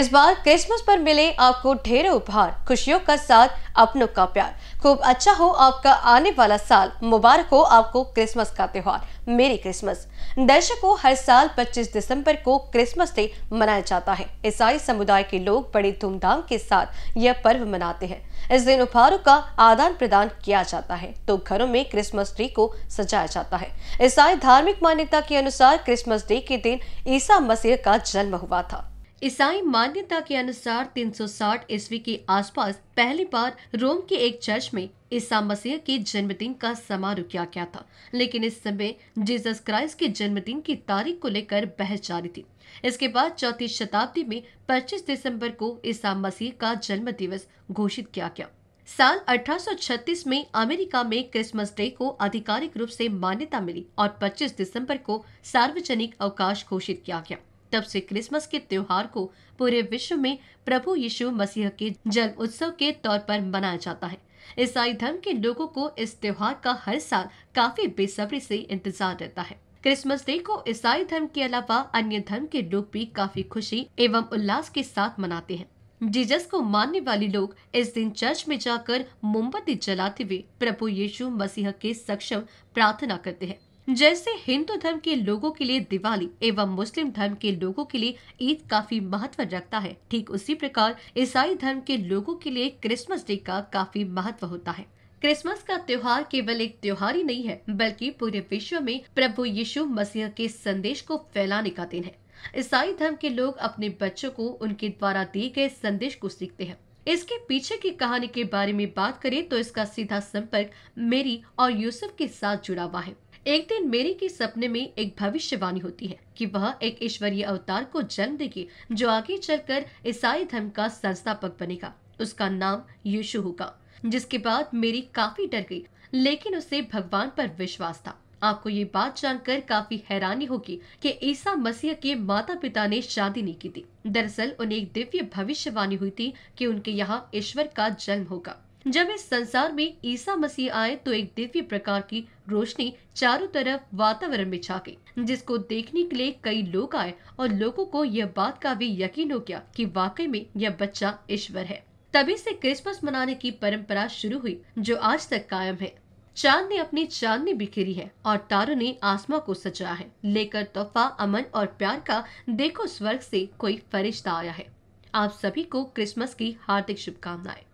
इस बार क्रिसमस पर मिले आपको ढेरों उपहार खुशियों का साथ अपनों का प्यार खूब अच्छा हो आपका आने वाला साल मुबारक हो आपको क्रिसमस का त्योहार मेरी क्रिसमस दर्शकों हर साल 25 दिसंबर को क्रिसमस डे मनाया जाता है ईसाई समुदाय के लोग बड़ी धूमधाम के साथ यह पर्व मनाते हैं इस दिन उपहारों का आदान प्रदान किया जाता है तो घरों में क्रिसमस ट्री को सजाया जाता है ईसाई धार्मिक मान्यता के अनुसार क्रिसमस डे के दिन ईसा मसीह का जन्म हुआ था ईसाई मान्यता के अनुसार 360 ईस्वी के आसपास पहली बार रोम के एक चर्च में ईसा मसीह के जन्मदिन का समारोह किया गया था लेकिन इस समय जीसस क्राइस्ट के जन्मदिन की तारीख को लेकर बहस जारी थी इसके बाद चौथी शताब्दी में 25 दिसंबर को ईसा मसीह का जन्म दिवस घोषित किया गया साल 1836 में अमेरिका में क्रिसमस डे को आधिकारिक रूप से मान्यता मिली और 25 दिसंबर को सार्वजनिक अवकाश घोषित किया गया तब से क्रिसमस के त्योहार को पूरे विश्व में प्रभु यीशु मसीह के जन्म उत्सव के तौर पर मनाया जाता है ईसाई धर्म के लोगों को इस त्योहार का हर साल काफी बेसब्री से इंतजार रहता है क्रिसमस डे को ईसाई धर्म के अलावा अन्य धर्म के लोग भी काफी खुशी एवं उल्लास के साथ मनाते हैं जीजस को मानने वाले लोग इस दिन चर्च में जाकर मोमबत्ती जलाते हुए प्रभु यीशु मसीह के सक्षम प्रार्थना करते हैं जैसे हिंदू धर्म के लोगों के लिए दिवाली एवं मुस्लिम धर्म के लोगों के लिए ईद काफी महत्व रखता है ठीक उसी प्रकार ईसाई धर्म के लोगों के लिए क्रिसमस डे का काफी महत्व होता है क्रिसमस का त्योहार केवल एक त्योहार ही नहीं है बल्कि पूरे विश्व में प्रभु यीशु मसीह के संदेश को फैलाने का दिन है ईसाई धर्म के लोग अपने बच्चों को उनके द्वारा दिए गए संदेश को सीखते हैं इसके पीछे की कहानी के बारे में बात करें तो इसका सीधा संपर्क मेरी और यूसुफ के साथ जुड़ा हुआ है एक दिन मेरी के सपने में एक भविष्यवाणी होती है कि वह एक ईश्वरीय अवतार को जन्म देगी जो आगे चलकर ईसाई धर्म का संस्थापक बनेगा उसका नाम यीशु होगा जिसके बाद मेरी काफी डर गई लेकिन उसे भगवान पर विश्वास था आपको ये बात जानकर काफी हैरानी होगी कि ईसा मसीह के माता पिता ने शादी नहीं की थी दरअसल उन्हें एक दिव्य भविष्यवाणी हुई थी कि उनके यहाँ ईश्वर का जन्म होगा जब इस संसार में ईसा मसीह आए तो एक दिव्य प्रकार की रोशनी चारों तरफ वातावरण में छा गई जिसको देखने के लिए कई लोग आए और लोगों को यह बात का भी यकीन हो गया कि वाकई में यह बच्चा ईश्वर है तभी से क्रिसमस मनाने की परंपरा शुरू हुई जो आज तक कायम है चांद ने अपनी चांदनी बिखेरी है और तारों ने आसमा को सजाया है लेकर तोहफा अमन और प्यार का देखो स्वर्ग से कोई फरिश्ता आया है आप सभी को क्रिसमस की हार्दिक शुभकामनाएं